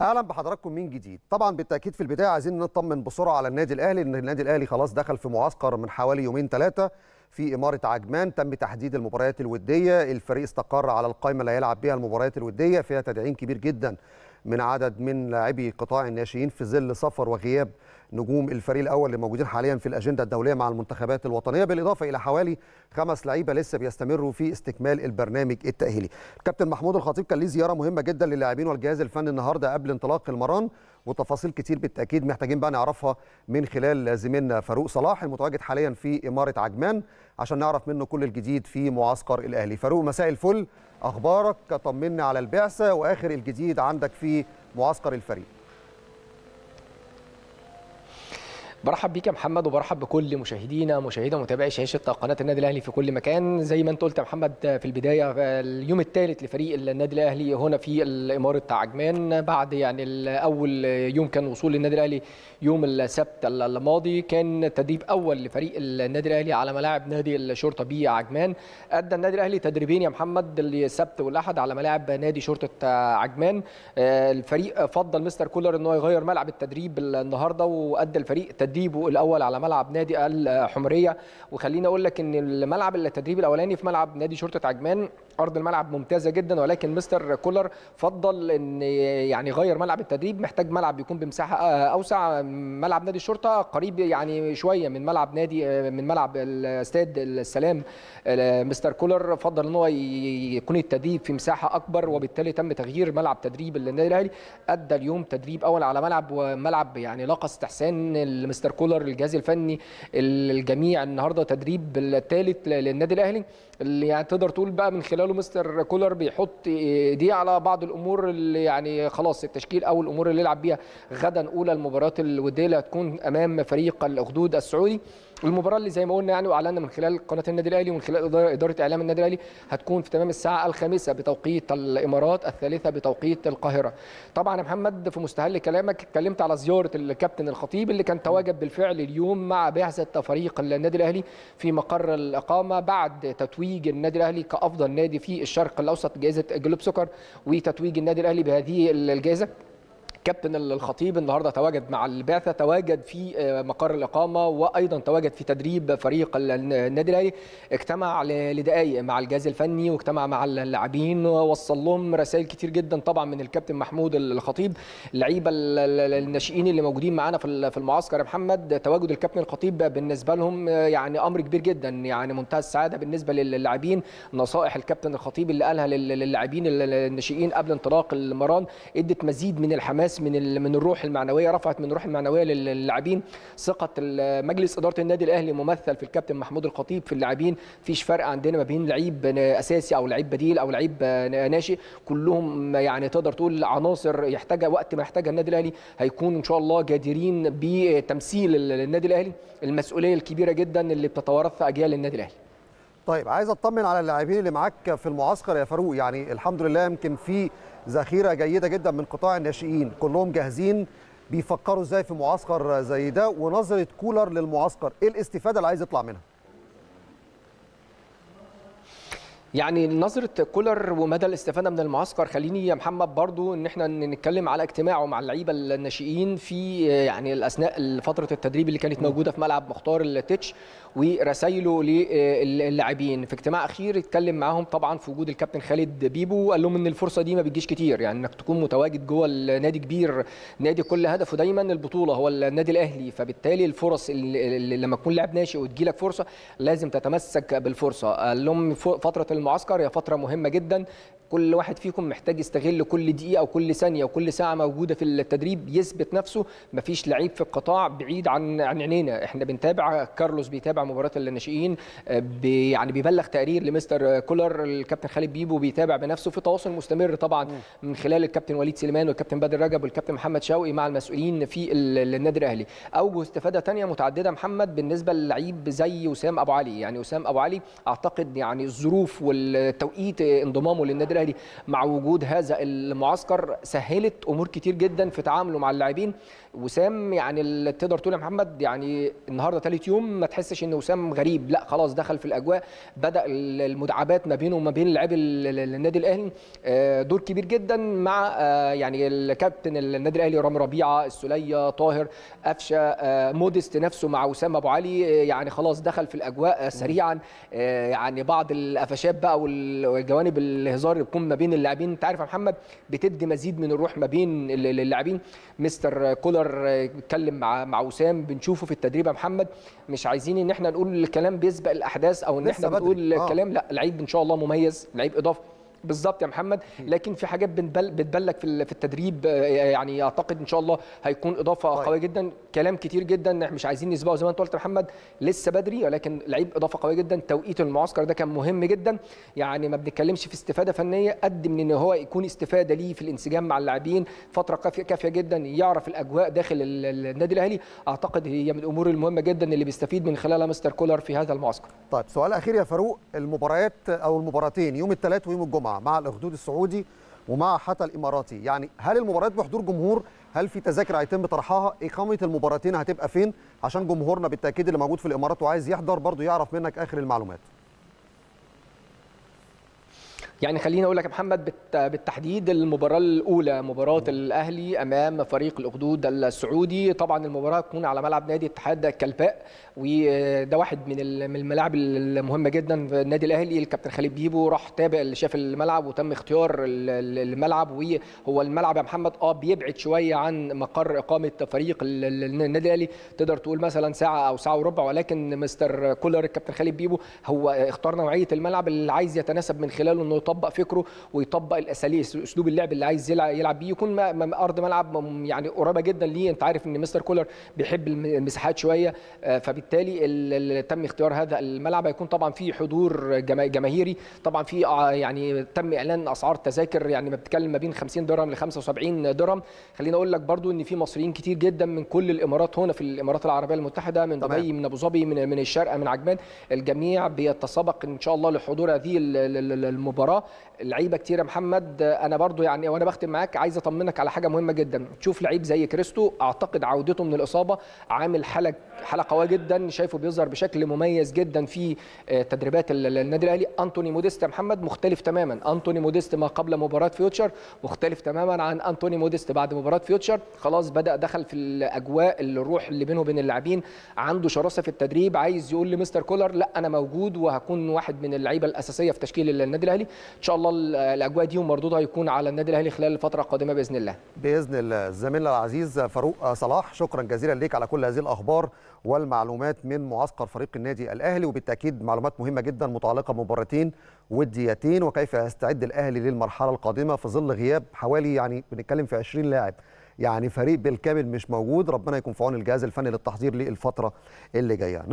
اهلا بحضراتكم من جديد طبعا بالتاكيد في البدايه عايزين نطمن بسرعه على النادي الاهلي ان النادي الاهلي خلاص دخل في معسكر من حوالي يومين ثلاثه في اماره عجمان تم تحديد المباريات الوديه الفريق استقر على القائمه اللي هيلعب بها المباريات الوديه فيها تدعيم كبير جدا من عدد من لاعبي قطاع الناشئين في ظل سفر وغياب نجوم الفريق الاول اللي موجودين حاليا في الاجنده الدوليه مع المنتخبات الوطنيه بالاضافه الى حوالي خمس لعيبه لسه بيستمروا في استكمال البرنامج التاهيلي. الكابتن محمود الخطيب كان ليه زياره مهمه جدا للاعبين والجهاز الفني النهارده قبل انطلاق المران وتفاصيل كتير بالتاكيد محتاجين بقى نعرفها من خلال زميلنا فاروق صلاح المتواجد حاليا في اماره عجمان عشان نعرف منه كل الجديد في معسكر الاهلي فاروق مساء الفل اخبارك طمني على البعثه واخر الجديد عندك في معسكر الفريق برحب بيك يا محمد وبرحب بكل مشاهدينا مشاهدة متابعي شاشة قناة النادي الأهلي في كل مكان زي ما أنت قلت يا محمد في البداية اليوم الثالث لفريق النادي الأهلي هنا في الإمارة عجمان بعد يعني أول يوم كان وصول النادي الأهلي يوم السبت الماضي كان تدريب أول لفريق النادي الأهلي على ملاعب نادي الشرطة بي عجمان أدى النادي الأهلي تدريبين يا محمد السبت والأحد على ملاعب نادي شرطة عجمان الفريق فضل مستر كولر أنه يغير ملعب التدريب النهاردة وأدى الفريق تدريب تدريبه الاول على ملعب نادي الحمريه وخليني اقول لك ان الملعب التدريب الاولاني في ملعب نادي شرطه عجمان ارض الملعب ممتازه جدا ولكن مستر كولر فضل ان يعني غير ملعب التدريب محتاج ملعب يكون بمساحه اوسع ملعب نادي الشرطه قريب يعني شويه من ملعب نادي من ملعب استاد السلام مستر كولر فضل ان هو يكون التدريب في مساحه اكبر وبالتالي تم تغيير ملعب تدريب النادي الاهلي ادى اليوم تدريب اول على ملعب وملعب يعني لاقى استحسان لمستر مستر كولر الجهاز الفني الجميع النهارده تدريب الثالث للنادي الاهلي اللي يعني تقدر تقول بقى من خلاله مستر كولر بيحط دي على بعض الامور اللي يعني خلاص التشكيل او الامور اللي يلعب بيها غدا اولى المباريات الوديه اللي هتكون امام فريق الاخدود السعودي المباراه اللي زي ما قلنا يعني واعلنا من خلال قناه النادي الاهلي ومن خلال اداره اعلام النادي الاهلي هتكون في تمام الساعه الخامسه بتوقيت الامارات الثالثه بتوقيت القاهره طبعا يا محمد في مستهل كلامك اتكلمت على زياره الكابتن الخطيب اللي كان تواجد وجب بالفعل اليوم مع بعثة تفريق النادي الأهلي في مقر الإقامة بعد تتويج النادي الأهلي كأفضل نادي في الشرق الأوسط جائزة جلوب سكر وتتويج النادي الأهلي بهذه الجائزة كابتن الخطيب النهارده تواجد مع البعثه تواجد في آه، مقر الاقامه وايضا تواجد في تدريب فريق النادي الاهلي اجتمع لدقائق مع الجهاز الفني واجتمع مع اللاعبين ووصل لهم رسائل كتير جدا طبعا من الكابتن محمود الخطيب اللعيبه الناشئين اللي موجودين معانا في المعسكر يا محمد تواجد الكابتن الخطيب بالنسبه لهم آه، يعني امر كبير جدا يعني منتهى السعاده بالنسبه للاعبين نصائح الكابتن الخطيب اللي قالها للاعبين الناشئين قبل انطلاق المران ادت مزيد من الحماس الناس من من الروح المعنويه رفعت من الروح المعنويه للاعبين ثقه مجلس اداره النادي الاهلي ممثل في الكابتن محمود الخطيب في اللاعبين فيش فرق عندنا ما بين لعيب اساسي او لعيب بديل او لعيب ناشئ كلهم يعني تقدر تقول عناصر يحتاجها وقت ما يحتاجها النادي الاهلي هيكون ان شاء الله جادرين بتمثيل النادي الاهلي المسؤوليه الكبيره جدا اللي بتتوارثها اجيال النادي الاهلي طيب عايز اطمن على اللاعبين اللي معاك في المعسكر يا فاروق يعني الحمد لله يمكن في ذخيره جيده جدا من قطاع الناشئين كلهم جاهزين بيفكروا ازاي في معسكر زي ده ونظره كولر للمعسكر ايه الاستفاده اللي عايز يطلع منها يعني نظره كولر ومدى الاستفاده من المعسكر خليني يا محمد برضو ان احنا نتكلم على اجتماعه مع اللعيبه الناشئين في يعني الاثناء فتره التدريب اللي كانت موجوده في ملعب مختار التتش ورسايله للاعبين في اجتماع اخير اتكلم معاهم طبعا في وجود الكابتن خالد بيبو وقال لهم ان الفرصه دي ما بتجيش كتير يعني انك تكون متواجد جوه النادي كبير نادي كل هدفه دايما البطوله هو النادي الاهلي فبالتالي الفرص اللي لما تكون لاعب ناشئ وتجيلك فرصه لازم تتمسك بالفرصه قال لهم فتره المعسكر هي فترة مهمة جدا كل واحد فيكم محتاج يستغل كل دقيقه وكل ثانيه وكل ساعه موجوده في التدريب يثبت نفسه مفيش لعيب في القطاع بعيد عن عن عينينا احنا بنتابع كارلوس بيتابع مباراه الناشئين آه، بي يعني بيبلغ تقرير لمستر كولر الكابتن خالد بيبو بيتابع بنفسه في تواصل مستمر طبعا من خلال الكابتن وليد سليمان والكابتن بدر رجب والكابتن محمد شوقي مع المسؤولين في النادي الاهلي اوجه استفاده ثانيه متعدده محمد بالنسبه للعيب زي وسام ابو علي يعني وسام ابو علي اعتقد يعني الظروف والتوقيت انضمامه للنادي الاهلي الاسرائيلي مع وجود هذا المعسكر سهلت امور كتير جدا في تعامله مع اللاعبين وسام يعني اللي تقدر تقول يا محمد يعني النهارده ثالث يوم ما تحسش ان وسام غريب لا خلاص دخل في الاجواء بدا المداعبات ما بينه وما بين لاعبي النادي الاهلي آه، دور كبير جدا مع آه، يعني الكابتن النادي الاهلي رامي ربيعه السليه طاهر قفشه آه، مودست نفسه مع وسام ابو علي يعني خلاص دخل في الاجواء سريعا يعني بعض القفشات بقى والجوانب الهزار اللي بتكون ما بين اللاعبين انت عارف يا محمد بتدي مزيد من الروح ما بين اللاعبين مستر كولر عمر اتكلم مع مع وسام بنشوفه في التدريب يا محمد مش عايزين ان احنا نقول الكلام بيسبق الاحداث او ان احنا بنقول الكلام آه. لا لعيب ان شاء الله مميز لعيب اضافي بالظبط يا محمد لكن في حاجات بتبل بتبلك في التدريب آه، يعني اعتقد ان شاء الله هيكون اضافه طيب. قويه جدا كلام كتير جدا احنا مش عايزين نسبقه زي ما انت قلت يا محمد لسه بدري ولكن لعيب اضافه قويه جدا توقيت المعسكر ده كان مهم جدا يعني ما بنتكلمش في استفاده فنيه قد من ان هو يكون استفاده ليه في الانسجام مع اللاعبين فتره كافيه كافيه جدا يعرف الاجواء داخل النادي الاهلي اعتقد هي من الامور المهمه جدا اللي بيستفيد من خلالها مستر كولر في هذا المعسكر طيب سؤال اخير يا فاروق المباريات او المباراتين يوم الثلاث ويوم الجمعه مع الاخدود السعودي ومع حتى الاماراتي يعني هل المباريات بحضور جمهور هل في تذاكر هيتم طرحها اقامه المباراتين هتبقى فين عشان جمهورنا بالتاكيد اللي موجود في الامارات وعايز يحضر برضو يعرف منك اخر المعلومات يعني خليني اقول لك يا محمد بالتحديد المباراه الاولى مباراه الاهلي امام فريق الاخدود السعودي طبعا المباراه تكون على ملعب نادي اتحاد كلباء وده واحد من الملاعب المهمه جدا في النادي الاهلي الكابتن خالد بيبو راح تابع اللي شاف الملعب وتم اختيار الملعب وهو الملعب يا محمد اه بيبعد شويه عن مقر اقامه فريق النادي الاهلي تقدر تقول مثلا ساعه او ساعه وربع ولكن مستر كولر الكابتن خالد بيبو هو اختار نوعيه الملعب اللي عايز يتناسب من خلاله انه يطبق فكره ويطبق الاساليب اسلوب اللعب اللي عايز يلعب, يلعب بيه يكون ارض ملعب يعني قريبه جدا ليه انت عارف ان مستر كولر بيحب المساحات شويه آه، فبالتالي تم اختيار هذا الملعب هيكون طبعا في حضور جماهيري طبعا في آه، يعني تم اعلان اسعار تذاكر يعني ما بتتكلم ما بين 50 درهم ل 75 درهم خليني اقول لك برضو ان في مصريين كتير جدا من كل الامارات هنا في الامارات العربيه المتحده من دبي من ابو ظبي من من الشارقه من عجمان الجميع بيتسابق ان شاء الله لحضور هذه المباراه مباراه لعيبه يا محمد انا برضو يعني وانا بختم معاك عايز اطمنك على حاجه مهمه جدا تشوف لعيب زي كريستو اعتقد عودته من الاصابه عامل حاله حاله قويه جدا شايفه بيظهر بشكل مميز جدا في آه، تدريبات النادي الاهلي انتوني موديست يا محمد مختلف تماما انتوني موديست ما قبل مباراه فيوتشر مختلف تماما عن انتوني موديست بعد مباراه فيوتشر خلاص بدا دخل في الاجواء الروح اللي بينه وبين اللاعبين عنده شراسه في التدريب عايز يقول لمستر كولر لا انا موجود وهكون واحد من اللعيبه الاساسيه في تشكيل النادي الاهلي ان شاء الله الاجواء دي ومردودها هيكون على النادي الاهلي خلال الفتره القادمه باذن الله باذن الله الزميل العزيز فاروق صلاح شكرا جزيلا ليك على كل هذه الاخبار والمعلومات من معسكر فريق النادي الاهلي وبالتاكيد معلومات مهمه جدا متعلقه بمباراتين وديتين وكيف يستعد الاهلي للمرحله القادمه في ظل غياب حوالي يعني بنتكلم في 20 لاعب يعني فريق بالكامل مش موجود ربنا يكون في عون الجهاز الفني للتحضير للفتره اللي جايه